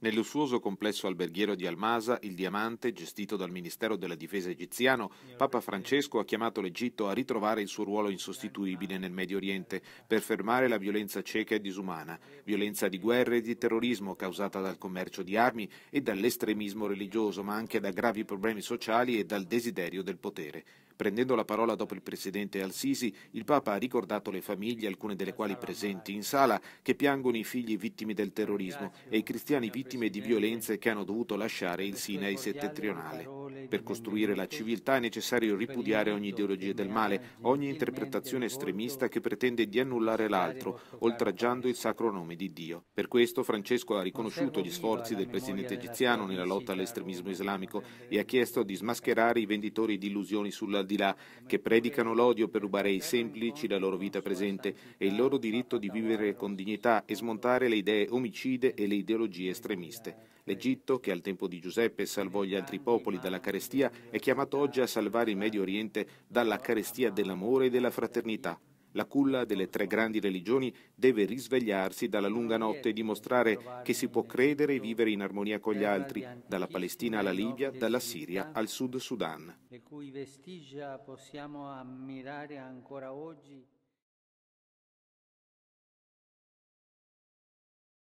Nel lussuoso complesso alberghiero di Almasa, il Diamante, gestito dal Ministero della Difesa egiziano, Papa Francesco ha chiamato l'Egitto a ritrovare il suo ruolo insostituibile nel Medio Oriente per fermare la violenza cieca e disumana, violenza di guerra e di terrorismo causata dal commercio di armi e dall'estremismo religioso, ma anche da gravi problemi sociali e dal desiderio del potere. Prendendo la parola dopo il presidente Al-Sisi, il Papa ha ricordato le famiglie, alcune delle quali presenti in sala, che piangono i figli vittime del terrorismo e i cristiani vittime di violenze che hanno dovuto lasciare il Sinai settentrionale. Per costruire la civiltà è necessario ripudiare ogni ideologia del male, ogni interpretazione estremista che pretende di annullare l'altro, oltraggiando il sacro nome di Dio. Per questo Francesco ha riconosciuto gli sforzi del presidente egiziano nella lotta all'estremismo islamico e ha chiesto di smascherare i venditori di illusioni sull'aldilà, che predicano l'odio per rubare ai semplici la loro vita presente e il loro diritto di vivere con dignità e smontare le idee omicide e le ideologie estremiste. L'Egitto, che al tempo di Giuseppe salvò gli altri popoli dalla carestia, è chiamato oggi a salvare il Medio Oriente dalla carestia dell'amore e della fraternità. La culla delle tre grandi religioni deve risvegliarsi dalla lunga notte e dimostrare che si può credere e vivere in armonia con gli altri, dalla Palestina alla Libia, dalla Siria al Sud Sudan. Le cui vestigia possiamo ammirare ancora oggi.